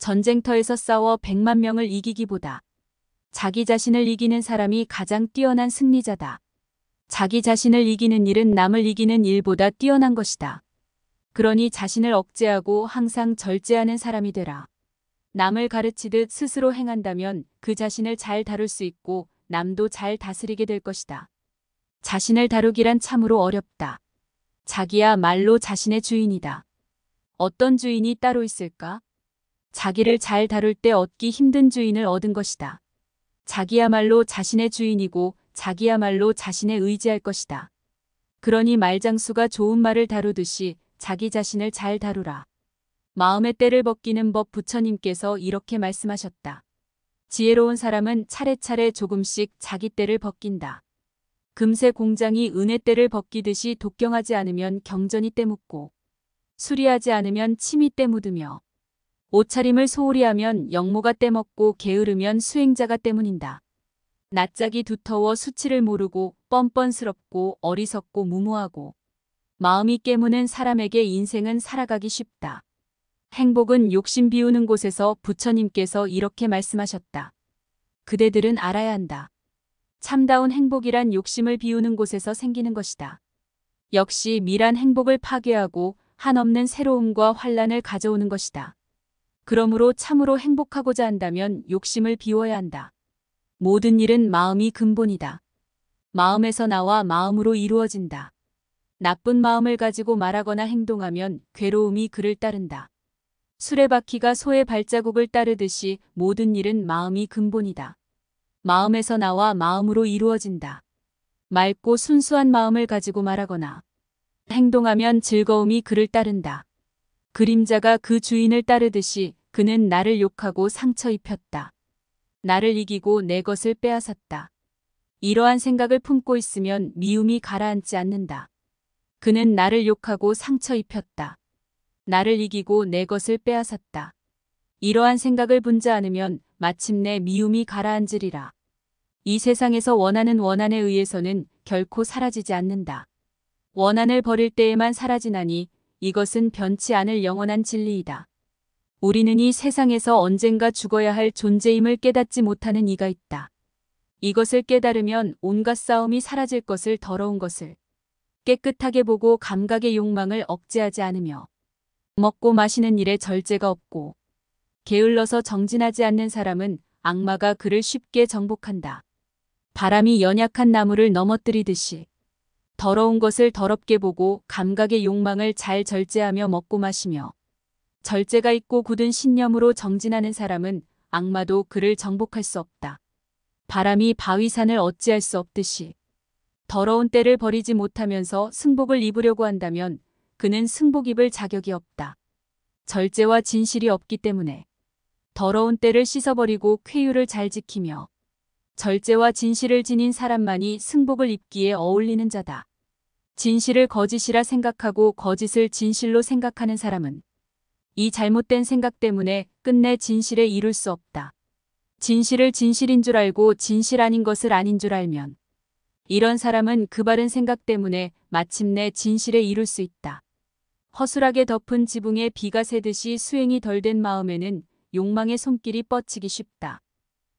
전쟁터에서 싸워 100만 명을 이기기보다 자기 자신을 이기는 사람이 가장 뛰어난 승리자다. 자기 자신을 이기는 일은 남을 이기는 일보다 뛰어난 것이다. 그러니 자신을 억제하고 항상 절제하는 사람이 되라. 남을 가르치듯 스스로 행한다면 그 자신을 잘 다룰 수 있고 남도 잘 다스리게 될 것이다. 자신을 다루기란 참으로 어렵다. 자기야 말로 자신의 주인이다. 어떤 주인이 따로 있을까? 자기를 잘 다룰 때 얻기 힘든 주인을 얻은 것이다. 자기야말로 자신의 주인이고 자기야말로 자신의 의지할 것이다. 그러니 말장수가 좋은 말을 다루듯이 자기 자신을 잘 다루라. 마음의 때를 벗기는 법 부처님께서 이렇게 말씀하셨다. 지혜로운 사람은 차례차례 조금씩 자기 때를 벗긴다. 금세 공장이 은혜 때를 벗기듯이 독경하지 않으면 경전이 때묻고 수리하지 않으면 침이 때묻으며 옷차림을 소홀히 하면 영모가 떼먹고 게으르면 수행자가 때문인다. 낯짝이 두터워 수치를 모르고 뻔뻔스럽고 어리석고 무모하고 마음이 깨무는 사람에게 인생은 살아가기 쉽다. 행복은 욕심 비우는 곳에서 부처님께서 이렇게 말씀하셨다. 그대들은 알아야 한다. 참다운 행복이란 욕심을 비우는 곳에서 생기는 것이다. 역시 미란 행복을 파괴하고 한없는 새로움과 환란을 가져오는 것이다. 그러므로 참으로 행복하고자 한다면 욕심을 비워야 한다. 모든 일은 마음이 근본이다. 마음에서 나와 마음으로 이루어진다. 나쁜 마음을 가지고 말하거나 행동하면 괴로움이 그를 따른다. 수레바퀴가 소의 발자국을 따르듯이 모든 일은 마음이 근본이다. 마음에서 나와 마음으로 이루어진다. 맑고 순수한 마음을 가지고 말하거나 행동하면 즐거움이 그를 따른다. 그림자가 그 주인을 따르듯이 그는 나를 욕하고 상처 입혔다. 나를 이기고 내 것을 빼앗았다. 이러한 생각을 품고 있으면 미움이 가라앉지 않는다. 그는 나를 욕하고 상처 입혔다. 나를 이기고 내 것을 빼앗았다. 이러한 생각을 분자 않으면 마침내 미움이 가라앉으리라. 이 세상에서 원하는 원한에 의해서는 결코 사라지지 않는다. 원한을 버릴 때에만 사라지나니 이것은 변치 않을 영원한 진리이다. 우리는 이 세상에서 언젠가 죽어야 할 존재임을 깨닫지 못하는 이가 있다. 이것을 깨달으면 온갖 싸움이 사라질 것을 더러운 것을 깨끗하게 보고 감각의 욕망을 억제하지 않으며 먹고 마시는 일에 절제가 없고 게을러서 정진하지 않는 사람은 악마가 그를 쉽게 정복한다. 바람이 연약한 나무를 넘어뜨리듯이 더러운 것을 더럽게 보고 감각의 욕망을 잘 절제하며 먹고 마시며 절제가 있고 굳은 신념으로 정진하는 사람은 악마도 그를 정복할 수 없다. 바람이 바위산을 어찌할 수 없듯이 더러운 때를 버리지 못하면서 승복을 입으려고 한다면 그는 승복 입을 자격이 없다. 절제와 진실이 없기 때문에 더러운 때를 씻어버리고 쾌유를 잘 지키며 절제와 진실을 지닌 사람만이 승복을 입기에 어울리는 자다. 진실을 거짓이라 생각하고 거짓을 진실로 생각하는 사람은 이 잘못된 생각 때문에 끝내 진실을 이룰 수 없다. 진실을 진실인 줄 알고 진실 아닌 것을 아닌 줄 알면 이런 사람은 그 바른 생각 때문에 마침내 진실을 이룰 수 있다. 허술하게 덮은 지붕에 비가 새듯이 수행이 덜 된 마음에는 욕망의 손길이 뻗치기 쉽다.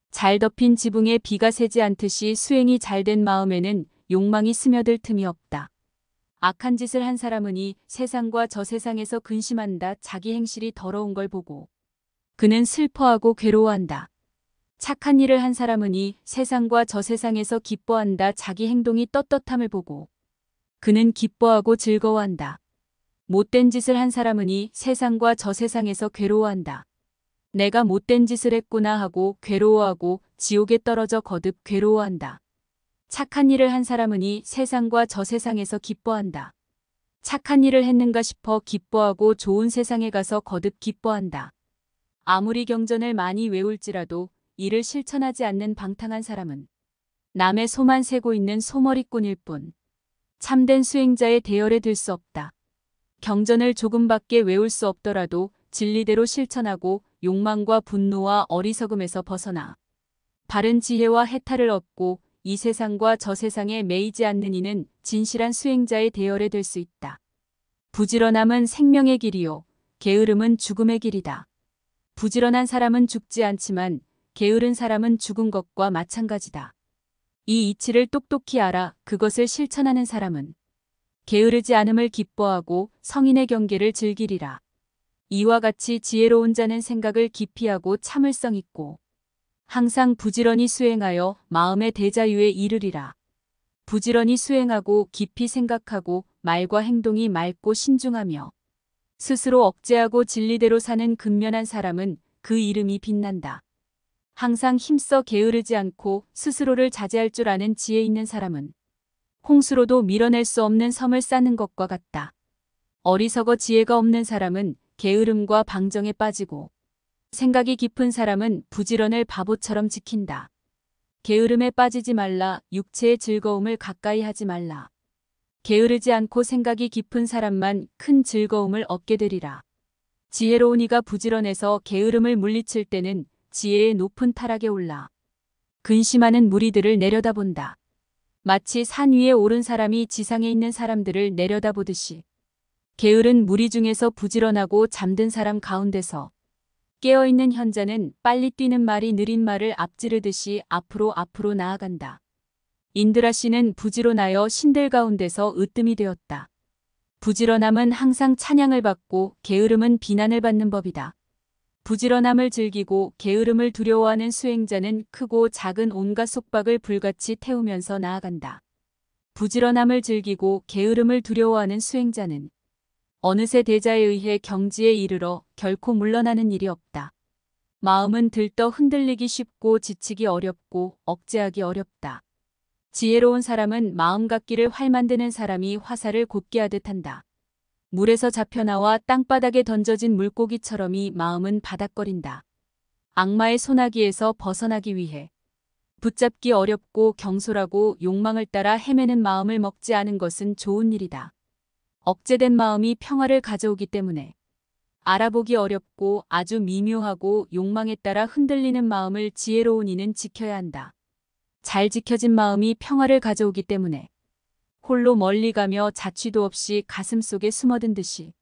잘 덮인 지붕에 비가 새지 않듯이 수행이 잘 된 마음에는 욕망이 스며들 틈이 없다. 악한 짓을 한 사람은 이 세상과 저 세상에서 근심한다. 자기 행실이 더러운 걸 보고 그는 슬퍼하고 괴로워한다. 착한 일을 한 사람은 이 세상과 저 세상에서 기뻐한다. 자기 행동이 떳떳함을 보고 그는 기뻐하고 즐거워한다. 못된 짓을 한 사람은 이 세상과 저 세상에서 괴로워한다. 내가 못된 짓을 했구나 하고 괴로워하고 지옥에 떨어져 거듭 괴로워한다. 착한 일을 한 사람은 이 세상과 저 세상에서 기뻐한다. 착한 일을 했는가 싶어 기뻐하고 좋은 세상에 가서 거듭 기뻐한다. 아무리 경전을 많이 외울지라도 이를 실천하지 않는 방탕한 사람은 남의 소만 세고 있는 소머리꾼일 뿐 참된 수행자의 대열에 들 수 없다. 경전을 조금밖에 외울 수 없더라도 진리대로 실천하고 욕망과 분노와 어리석음에서 벗어나 바른 지혜와 해탈을 얻고 이 세상과 저 세상에 매이지 않는 이는 진실한 수행자의 대열에 될 수 있다. 부지런함은 생명의 길이요. 게으름은 죽음의 길이다. 부지런한 사람은 죽지 않지만 게으른 사람은 죽은 것과 마찬가지다. 이 이치를 똑똑히 알아 그것을 실천하는 사람은 게으르지 않음을 기뻐하고 성인의 경계를 즐기리라. 이와 같이 지혜로운 자는 생각을 깊이 하고 참을성 있고 항상 부지런히 수행하여 마음의 대자유에 이르리라. 부지런히 수행하고 깊이 생각하고 말과 행동이 맑고 신중하며 스스로 억제하고 진리대로 사는 근면한 사람은 그 이름이 빛난다. 항상 힘써 게으르지 않고 스스로를 자제할 줄 아는 지혜 있는 사람은 홍수로도 밀어낼 수 없는 섬을 쌓는 것과 같다. 어리석어 지혜가 없는 사람은 게으름과 방정에 빠지고 생각이 깊은 사람은 부지런을 바보처럼 지킨다. 게으름에 빠지지 말라, 육체의 즐거움을 가까이 하지 말라. 게으르지 않고 생각이 깊은 사람만 큰 즐거움을 얻게 되리라. 지혜로운 이가 부지런해서 게으름을 물리칠 때는 지혜의 높은 타락에 올라. 근심하는 무리들을 내려다본다. 마치 산 위에 오른 사람이 지상에 있는 사람들을 내려다보듯이. 게으른 무리 중에서 부지런하고 잠든 사람 가운데서 깨어있는 현자는 빨리 뛰는 말이 느린 말을 앞지르듯이 앞으로 앞으로 나아간다. 인드라 씨는 부지런하여 신들 가운데서 으뜸이 되었다. 부지런함은 항상 찬양을 받고 게으름은 비난을 받는 법이다. 부지런함을 즐기고 게으름을 두려워하는 수행자는 크고 작은 온갖 속박을 불같이 태우면서 나아간다. 부지런함을 즐기고 게으름을 두려워하는 수행자는 어느새 대자에 의해 경지에 이르러 결코 물러나는 일이 없다. 마음은 들떠 흔들리기 쉽고 지치기 어렵고 억제하기 어렵다. 지혜로운 사람은 마음갖기를 활 만드는 사람이 화살을 곱게 하듯 한다. 물에서 잡혀나와 땅바닥에 던져진 물고기처럼이 마음은 바닥거린다. 악마의 소나기에서 벗어나기 위해 붙잡기 어렵고 경솔하고 욕망을 따라 헤매는 마음을 먹지 않은 것은 좋은 일이다. 억제된 마음이 평화를 가져오기 때문에 알아보기 어렵고 아주 미묘하고 욕망에 따라 흔들리는 마음을 지혜로운 이는 지켜야 한다. 잘 지켜진 마음이 평화를 가져오기 때문에 홀로 멀리 가며 자취도 없이 가슴 속에 숨어든 듯이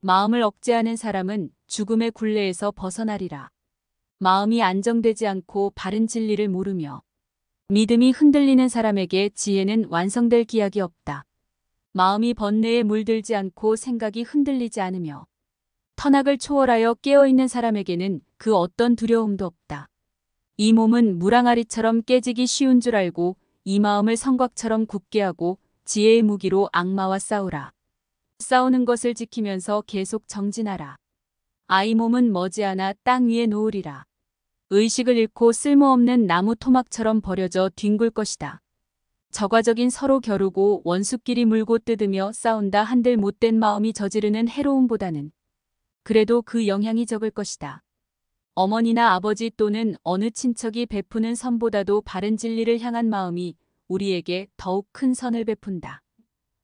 마음을 억제하는 사람은 죽음의 굴레에서 벗어나리라. 마음이 안정되지 않고 바른 진리를 모르며 믿음이 흔들리는 사람에게 지혜는 완성될 기약이 없다. 마음이 번뇌에 물들지 않고 생각이 흔들리지 않으며 터 n 을 초월하여 깨어있는 사람에게는 그 어떤 두려움도 없다. 이 몸은 무랑아리처럼 깨지기 쉬운 줄 알고 이 마음을 성곽처럼 굳게 하고 지혜의 무기로 악마와 싸우라. 싸우는 것을 지키면서 계속 정진하라. 아이 몸은 머지않아 땅 위에 놓으리라. 의식을 잃고 쓸모없는 나무 토막처럼 버려져 뒹굴 것이다. 저과적인 서로 겨루고 원수끼리 물고 뜯으며 싸운다 한들 못된 마음이 저지르는 해로움보다는 그래도 그 영향이 적을 것이다. 어머니나 아버지 또는 어느 친척이 베푸는 선보다도 바른 진리를 향한 마음이 우리에게 더욱 큰 선을 베푼다.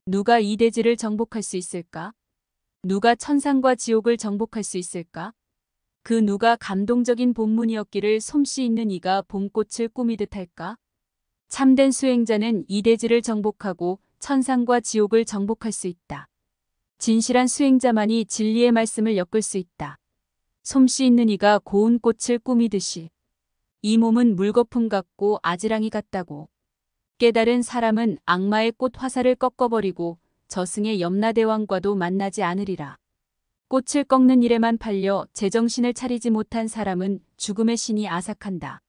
누가 이 대지를 정복할 수 있을까? 누가 천상과 지옥을 정복할 수 있을까? 그 누가 감동적인 본문이었기를 솜씨 있는 이가 봄꽃을 꾸미듯 할까? 참된 수행자는 이 대지를 정복하고 천상과 지옥을 정복할 수 있다. 진실한 수행자만이 진리의 말씀을 엮을 수 있다. 솜씨 있는 이가 고운 꽃을 꾸미듯이 이 몸은 물거품 같고 아지랑이 같다고. 깨달은 사람은 악마의 꽃 화살을 꺾어버리고 저승의 염라대왕과도 만나지 않으리라. 꽃을 꺾는 일에만 팔려 제정신을 차리지 못한 사람은 죽음의 신이 아삭한다.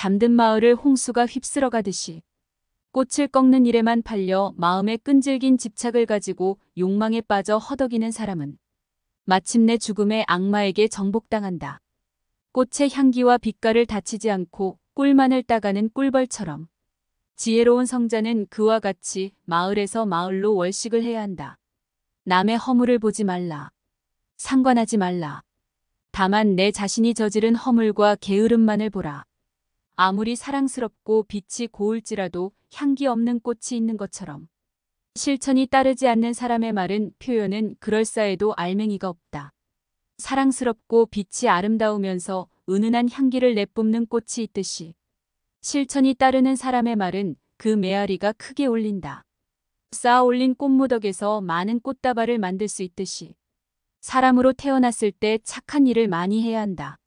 잠든 마을을 홍수가 휩쓸어가듯이 꽃을 꺾는 일에만 팔려 마음의 끈질긴 집착을 가지고 욕망에 빠져 허덕이는 사람은 마침내 죽음의 악마에게 정복당한다. 꽃의 향기와 빛깔을 다치지 않고 꿀만을 따가는 꿀벌처럼 지혜로운 성자는 그와 같이 마을에서 마을로 월식을 해야 한다. 남의 허물을 보지 말라. 상관하지 말라. 다만 내 자신이 저지른 허물과 게으름만을 보라. 아무리 사랑스럽고 빛이 고울지라도 향기 없는 꽃이 있는 것처럼 실천이 따르지 않는 사람의 말은 표현은 그럴싸해도 알맹이가 없다. 사랑스럽고 빛이 아름다우면서 은은한 향기를 내뿜는 꽃이 있듯이 실천이 따르는 사람의 말은 그 메아리가 크게 울린다. 쌓아 올린 꽃무덕에서 많은 꽃다발을 만들 수 있듯이 사람으로 태어났을 때 착한 일을 많이 해야 한다.